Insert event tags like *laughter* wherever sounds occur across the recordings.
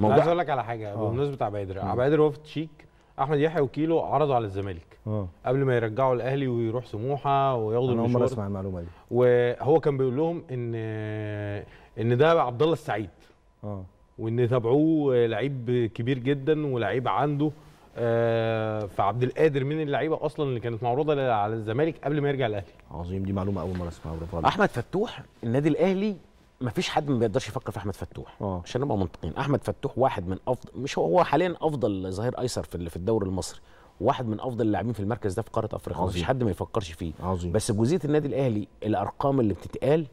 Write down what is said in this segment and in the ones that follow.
موضوع عايز اقول لك على حاجه آه. بمناسبه عبد القادر آه. عبد القادر وهو في تشيك احمد يحيى وكيلو عرضوا على الزمالك أوه. قبل ما يرجعوا الاهلي ويروح سموحه وياخدوا المشوار انا اول اسمع المعلومه دي وهو كان بيقول لهم ان ان ده عبد الله السعيد اه وان تابعوه لعيب كبير جدا ولعيب عنده آه فعبد القادر من اللعيبه اصلا اللي كانت معروضه على الزمالك قبل ما يرجع الاهلي عظيم دي معلومه اول مره اسمعها احمد فتوح النادي الاهلي ما فيش حد ما بيقدرش يفكر في احمد فتوح أوه. عشان نبقى منطقيين احمد فتوح واحد من افضل مش هو, هو حاليا افضل ظهير ايسر في في الدوري المصري واحد من افضل اللاعبين في المركز ده في قاره افريقيا عظيم. مفيش حد ما يفكرش فيه عظيم. بس جزئيه النادي الاهلي الارقام اللي بتتقال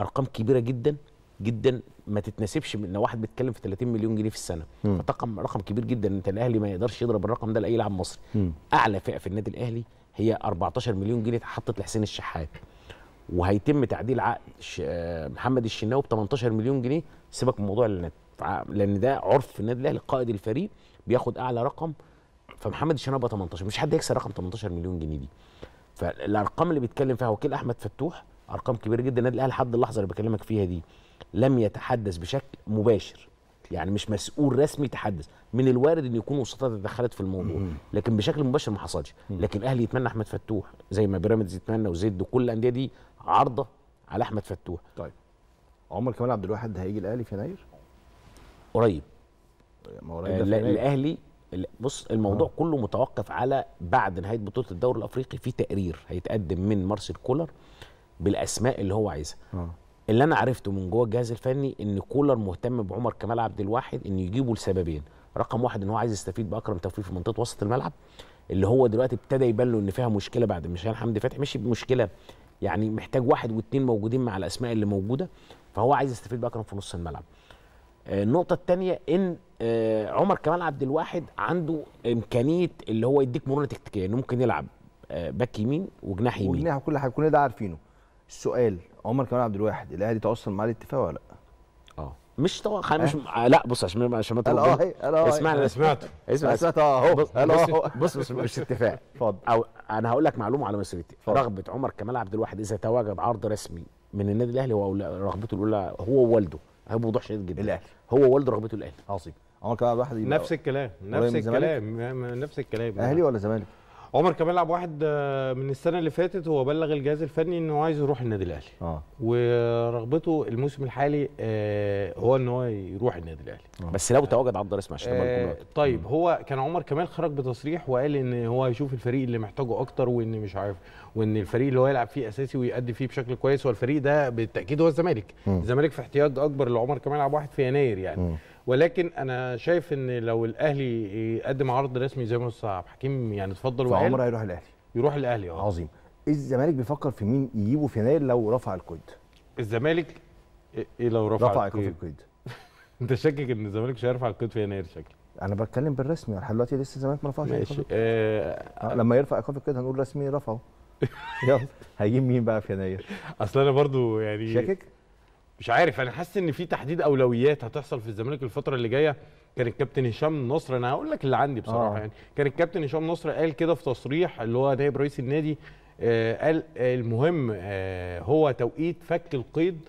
ارقام كبيره جدا جدا ما تتناسبش ان واحد بيتكلم في 30 مليون جنيه في السنه فطقم رقم كبير جدا انت الاهلي ما يقدرش يضرب الرقم ده لاي لاعب مصري م. اعلى فئه في النادي الاهلي هي 14 مليون جنيه اتحطت لحسين الشحات وهيتم تعديل عقد آه، محمد الشناوي ب 18 مليون جنيه سيبك من موضوع النادي لان ده عرف في النادي الاهلي قائد الفريق بياخد اعلى رقم فمحمد الشناوي بقى 18 مفيش حد يكسر رقم 18 مليون جنيه دي فالارقام اللي بيتكلم فيها وكيل احمد فتوح ارقام كبيره جدا النادي الاهلي لحد اللحظه اللي بكلمك فيها دي لم يتحدث بشكل مباشر يعني مش مسؤول رسمي تحدث من الوارد ان يكون وسطات اتدخلت في الموضوع لكن بشكل مباشر ما حصلش لكن الاهلي يتمنى احمد فتوح زي ما بيراميدز يتمنى وزد وكل الانديه دي عارضه على احمد فتوح طيب عمر كمال عبد الواحد هيجي الاهلي في يناير قريب ما قريب الاهلي بص الموضوع آه. كله متوقف على بعد نهايه بطوله الدوري الافريقي في تقرير هيتقدم من مارسيل كولر بالاسماء اللي هو عايزها آه. اللي انا عرفته من جوه الجهاز الفني ان كولر مهتم بعمر كمال عبد الواحد انه يجيبه لسببين رقم واحد ان هو عايز يستفيد باكرم توفيق في منطقه وسط الملعب اللي هو دلوقتي ابتدى يبان له ان فيها مشكله بعد مشان حمدي فتحي مشي بمشكله يعني محتاج واحد واثنين موجودين مع الاسماء اللي موجوده فهو عايز يستفيد باكرم في نص الملعب آه، النقطة الثانية إن آه، عمر كمال عبد الواحد عنده إمكانية اللي هو يديك مرونة تكتيكية إنه ممكن يلعب آه، باك يمين وجناح يمين وجناح وكل حاجة كلنا ده عارفينه السؤال عمر كمال عبد الواحد الاهلي تواصل معاه الاتفاق ولا لا؟ اه مش طبعا مش إيه؟ لا بص عشان عشان ما آه، قال اه اسمعني انا سمعته *laughs* اسمع سمعته اه اهو آه، بص بص مش *laughs* اتفاق اتفضل او انا هقول لك معلومه على مسيرتي رغبه عمر كمال عبد الواحد اذا تواجد عرض رسمي من النادي الاهلي هو رغبته الاولى هو ووالده هو بوضوح شديد جدا الاهلي هو والده رغبته الاهلي عظيم عمر كمال عبد الواحد نفس الكلام نفس الكلام نعم، نفس الكلام اهلي ولا زمالك؟ عمر كمان لعب واحد آه، من السنه اللي فاتت هو بلغ الجهاز الفني ان هو عايز يروح النادي الاهلي اه ورغبته الموسم الحالي آه هو ان هو يروح النادي الاهلي آه. بس لو تواجد عبد الرسم عشان آه طيب هو كان عمر كمال خرج بتصريح وقال ان هو هيشوف الفريق اللي محتاجه اكتر وان مش عارف وان الفريق اللي هو يلعب فيه اساسي ويأدي فيه بشكل كويس والفريق ده بالتاكيد هو الزمالك الزمالك في احتياج اكبر لعمر كمال لعب واحد في يناير يعني م. ولكن انا شايف ان لو الاهلي قدم عرض رسمي زي ما استاذ عبد الحكيم يعني اتفضل وقال عمر هيروح الاهلي يروح الاهلي اه عظيم الزمالك بيفكر في مين يجيبه في يناير لو رفع القيد الزمالك ايه, إيه لو رفع, رفع القيد, القيد. *laughs* انت شاكك ان الزمالك مش هيرفع القيد في يناير شكل انا بتكلم بالرسمي يعني لحد دلوقتي لسه الزمالك ما رفعش ماشي آه،, آه لما يرفع ايقاف القيد هنقول رسمي رفعه *laughs* يلا هيجيب مين بقى في يناير اصل انا برضو يعني شاكك مش عارف انا حاسس ان في تحديد اولويات هتحصل في الزمالك الفتره اللي جايه كان الكابتن هشام نصر انا هقول لك اللي عندي بصراحه آه. يعني كان الكابتن هشام نصر قال كده في تصريح اللي هو نائب رئيس النادي آه قال آه المهم آه هو توقيت فك القيد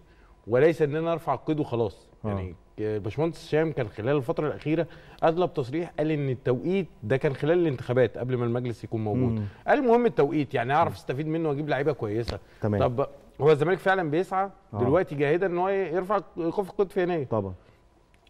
وليس ان انا ارفع القيد وخلاص آه. يعني باشمهندس هشام كان خلال الفتره الاخيره ادلى بتصريح قال ان التوقيت ده كان خلال الانتخابات قبل ما المجلس يكون موجود قال المهم التوقيت يعني اعرف استفيد منه واجيب لعيبه كويسه تمام. طب هو الزمالك فعلا بيسعى آه. دلوقتي جاهدا ان هو يرفع ايقاف القيد هنايا طبعا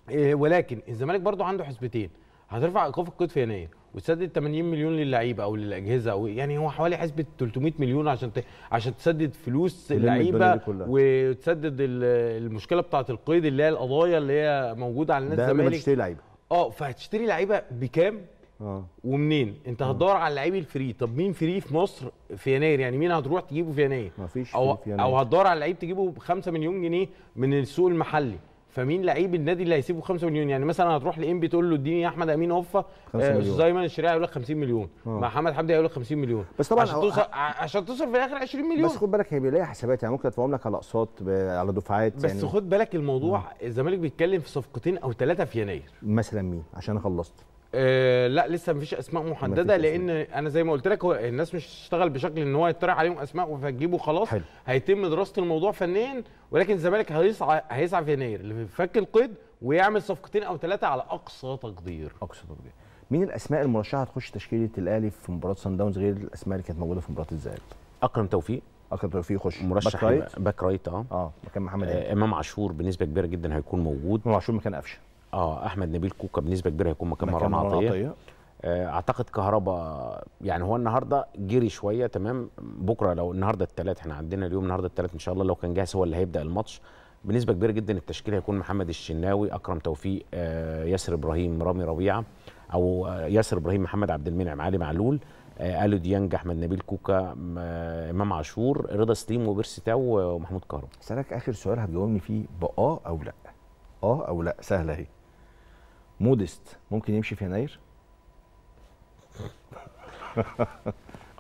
إيه ولكن الزمالك برضو عنده حسبتين هترفع ايقاف القيد في وتسدد 80 مليون للعيبه او للاجهزه او يعني هو حوالي حسبه 300 مليون عشان ت... عشان تسدد فلوس اللعيبه وتسدد المشكله بتاعه القيد اللي هي القضايا اللي هي موجوده على الناس الزمالك ده تشتري لعيبه اه فهتشتري لعيبه بكام اه ومنين انت هتدور على اللعيب الفري طب مين فري في مصر في يناير يعني مين هتروح تجيبه في يناير مفيش او في يناير. او هتدور على لعيب تجيبه ب 5 مليون جنيه من السوق المحلي فمين لعيب النادي اللي هيسيبه 5 مليون يعني مثلا هتروح لانبي تقول له اديني احمد امين هوفا آه زايمان الشريعه هيقول لك 50 مليون آه. مع محمد حمدي هيقول لك 50 مليون بس طبعا عشان توصل عشان توصل في الاخر 20 مليون بس خد بالك هي بيلاقي حسابات يعني ممكن تفهم لك على اقساط ب... على دفعات يعني بس خد بالك الموضوع الزمالك بيتكلم في صفقتين او ثلاثه في يناير مثلا مين عشان خلصت آه، لا لسه مفيش اسماء محدده لان أسماء. انا زي ما قلت لك هو الناس مش هتشتغل بشكل ان هو يطرح عليهم اسماء فتجيبه خلاص حل. هيتم دراسه الموضوع فنيا ولكن الزمالك هيسعى هيسعى في يناير لفك القيد ويعمل صفقتين او ثلاثه على اقصى تقدير اقصى تقدير مين الاسماء المرشحه تخش تشكيله الاهلي في مباراه سان داونز غير الاسماء اللي كانت موجوده في مباراه الذهاب اكرم توفيق اكرم توفيق يخش مرشح باك رايت باك رايت اه اه مكان محمد آه امام عاشور بنسبه كبيره جدا هيكون موجود امام عاشور مكان قفشه اه احمد نبيل كوكا بنسبه كبيره هيكون مكان مروان عطيه آه، اعتقد كهربا يعني هو النهارده جري شويه تمام بكره لو النهارده الثلاث احنا عندنا اليوم النهارده الثلاث ان شاء الله لو كان جاهز هو اللي هيبدا الماتش بنسبه كبيره جدا التشكيل هيكون محمد الشناوي اكرم توفيق آه، ياسر ابراهيم رامي ربيعه او آه، ياسر ابراهيم محمد عبد المنعم علي معلول الو ديانج احمد نبيل كوكا امام عاشور رضا سليم وبيرسي تاو ومحمود كهربا اسالك اخر سؤال هتجاوبني فيه باه او لا اه او لا سهله اهي مودست ممكن يمشي في يناير؟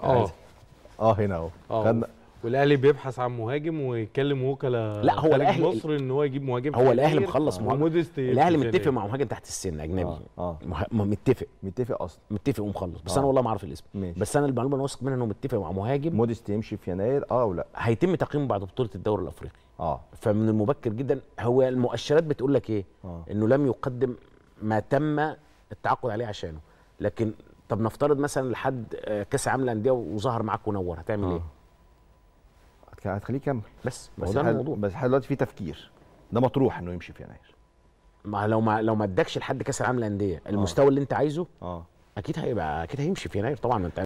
اه اه هنا اهو اه. خدنا والاهلي بيبحث عن مهاجم ويكلم وكلاء لا هو الاهلي مصر ان هو يجيب مهاجم هو الاهلي مخلص آه. مهاجم الاهلي متفق مع مهاجم تحت السن اجنبي اه, آه. متفق متفق اصلا متفق ومخلص بس آه. انا والله ما اعرف الاسم ماشي. بس انا المعلومه انا واثق منها انه متفق مع مهاجم مودست يمشي في يناير اه ولا هيتم تقييمه بعد بطوله الدوري الافريقي اه فمن المبكر جدا هو المؤشرات بتقول لك ايه آه. انه لم يقدم ما تم التعاقد عليه عشانه لكن طب نفترض مثلا لحد آه، كاس العالم للانديه وظهر معاك ونور هتعمل إيه؟ آه. ايه؟ هتخليه يكمل بس بس ده الموضوع بس لحد دلوقتي في تفكير ده مطروح انه يمشي في يناير ما لو ما لو ما ادكش لحد كاس العالم للانديه آه. المستوى آه. اللي انت عايزه اه اكيد هيبقى اكيد هيمشي في يناير طبعا ما انت